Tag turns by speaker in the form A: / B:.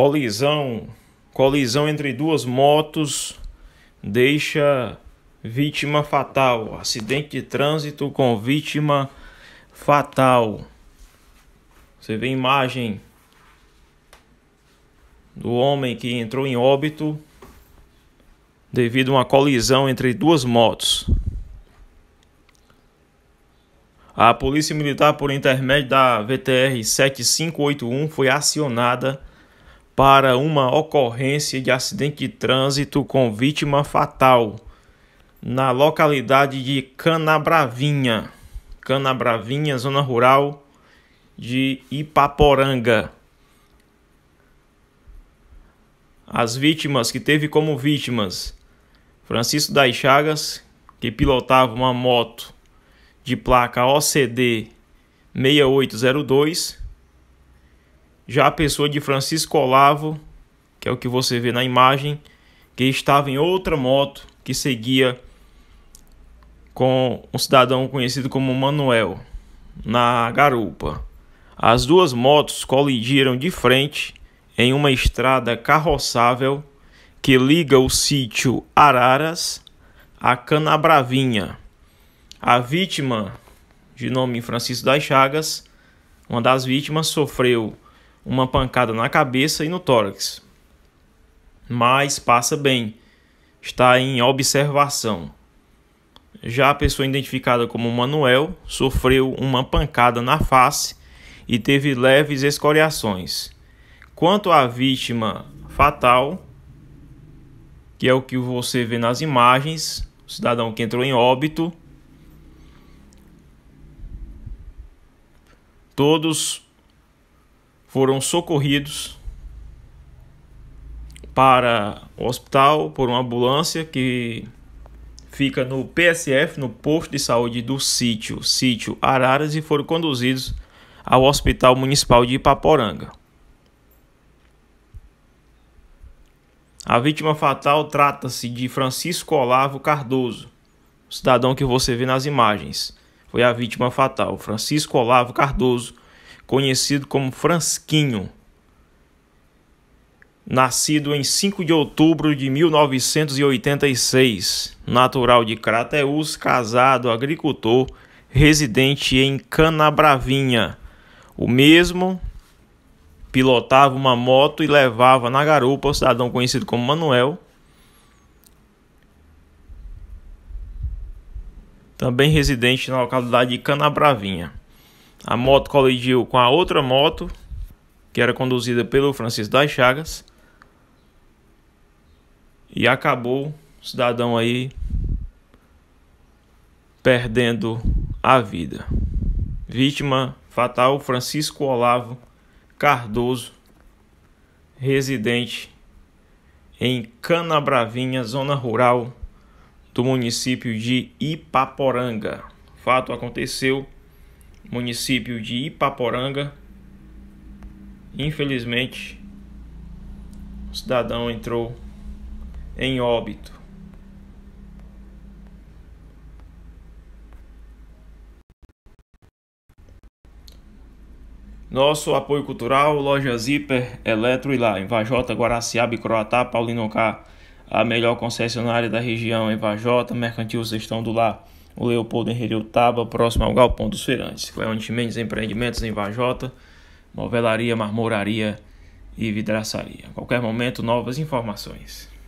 A: Colisão, colisão entre duas motos deixa vítima fatal. Acidente de trânsito com vítima fatal. Você vê imagem do homem que entrou em óbito devido a uma colisão entre duas motos. A Polícia Militar, por intermédio da VTR 7581, foi acionada para uma ocorrência de acidente de trânsito com vítima fatal na localidade de Canabravinha, Canabravinha, zona rural de Ipaporanga. As vítimas que teve como vítimas Francisco das Chagas, que pilotava uma moto de placa OCD 6802 já a pessoa de Francisco Olavo, que é o que você vê na imagem, que estava em outra moto que seguia com um cidadão conhecido como Manuel na garupa. As duas motos colidiram de frente em uma estrada carroçável que liga o sítio Araras a Canabravinha. A vítima, de nome Francisco das Chagas, uma das vítimas sofreu uma pancada na cabeça e no tórax. Mas passa bem, está em observação. Já a pessoa identificada como Manuel sofreu uma pancada na face e teve leves escoriações. Quanto à vítima fatal, que é o que você vê nas imagens, o cidadão que entrou em óbito, todos foram socorridos para o hospital por uma ambulância que fica no PSF, no posto de saúde do sítio, sítio Araras, e foram conduzidos ao Hospital Municipal de Ipaporanga. A vítima fatal trata-se de Francisco Olavo Cardoso, cidadão que você vê nas imagens. Foi a vítima fatal, Francisco Olavo Cardoso, conhecido como Fransquinho, nascido em 5 de outubro de 1986, natural de Crateús, casado, agricultor, residente em Canabravinha. O mesmo pilotava uma moto e levava na garupa o cidadão conhecido como Manuel. Também residente na localidade de Canabravinha. A moto colidiu com a outra moto, que era conduzida pelo Francisco das Chagas. E acabou o cidadão aí perdendo a vida. Vítima fatal Francisco Olavo Cardoso, residente em Canabravinha, zona rural do município de Ipaporanga. O fato aconteceu município de Ipaporanga. Infelizmente, o cidadão entrou em óbito. Nosso apoio cultural, Loja Zipper, Eletro e lá, em Vajota, Guaraciaba e Croatá, Paulino a melhor concessionária da região em Vajota, Mercantil estão do lá o Leopoldo Henrique Taba, próximo ao Galpão dos Feirantes. Cleonte Mendes Empreendimentos em Vajota, Novelaria, Marmoraria e Vidraçaria. A qualquer momento, novas informações.